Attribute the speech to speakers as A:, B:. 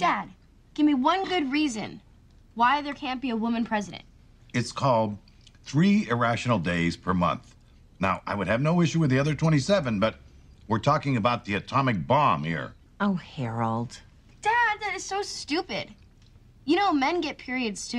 A: Dad, give me one good reason why there can't be a woman president.
B: It's called three irrational days per month. Now, I would have no issue with the other 27, but we're talking about the atomic bomb here. Oh, Harold.
A: Dad, that is so stupid. You know, men get periods too.